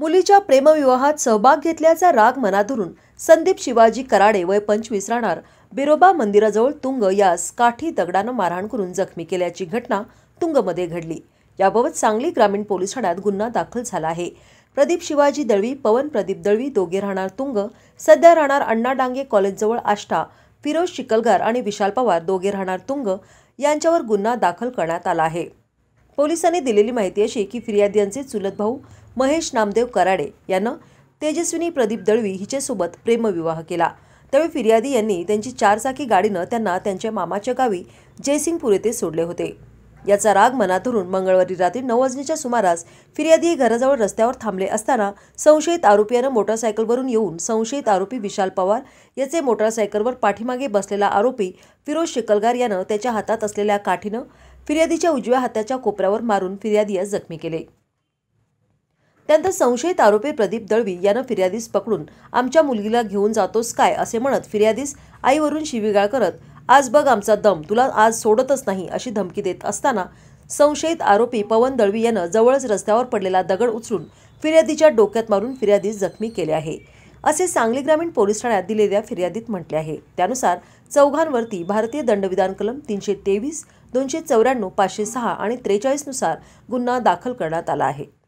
मुलीच्या प्रेमविवाहात सहभाग घेतल्याचा राग मनाधरून संदीप शिवाजी कराडे वय पंचवीस राहणार बिरोबा मंदिराजवळ तुंग यास काठी दगडानं मारहाण करून जखमी केल्याची घटना तुंगमध्ये घडली याबाबत सांगली ग्रामीण पोलीस ठाण्यात गुन्हा दाखल झाला आहे प्रदीप शिवाजी दळवी पवन प्रदीप दळवी दोघे राहणार तुंग सध्या राहणार अण्णा डांगे कॉलेजजवळ आष्टा फिरोज शिकलगार आणि विशाल पवार दोघे राहणार तुंग यांच्यावर गुन्हा दाखल करण्यात आला आहे पोलिसांनी दिलेली माहिती अशी की फिर्यादी चुलत भाऊ महेश नामदेव कराडे यानं तेजस्विनी प्रदीप दळवी हिच्यासोबत प्रेमविवाह केला त्यावेळी फिर्यादी यांनी त्यांची चारचाकी गाडीनं त्यांना त्यांच्या मामाच्या गावी जयसिंगपूर येथे सोडले होते याचा राग मनात धरून मंगळवारी रात्री नऊ वाजण्याच्या सुमारास फिर्यादी घराजवळ रस्त्यावर थांबले असताना संशयित आरोपीनं मोटारसायकलवरून येऊन संशयित आरोपी विशाल पवार याचे मोटारसायकलवर पाठीमागे बसलेला आरोपी फिरोज शिकलगार यानं त्याच्या हातात असलेल्या काठीनं फिर्यादीच्या उजव्या हाताच्या कोपऱ्यावर मारून फिर्यादीस जखमी केले त्यानंतर संशयित आरोपी प्रदीप दळवी यानं फिर्यादीस पकडून आमच्या मुलगीला घेऊन जातोस काय असे म्हणत फिर्यादीस आईवरून शिवीगाळ करत आज बघ आमचा दम तुला आज सोडतच नाही अशी धमकी देत असताना संशयित आरोपी पवन दळवी यानं जवळच रस्त्यावर पडलेला दगड उचलून फिर्यादीच्या डोक्यात मारून फिर्यादीस जखमी केले आहे असे सांगली ग्रामीण पोलीस ठाण्यात दिलेल्या फिर्यादीत म्हटले आहे त्यानुसार चौघांवरती भारतीय दंडविधान कलम तीनशे तेवीस दोनशे चौऱ्याण्णव पाचशे सहा आणि त्रेचाळीसनुसार गुन्हा दाखल करण्यात आला आहे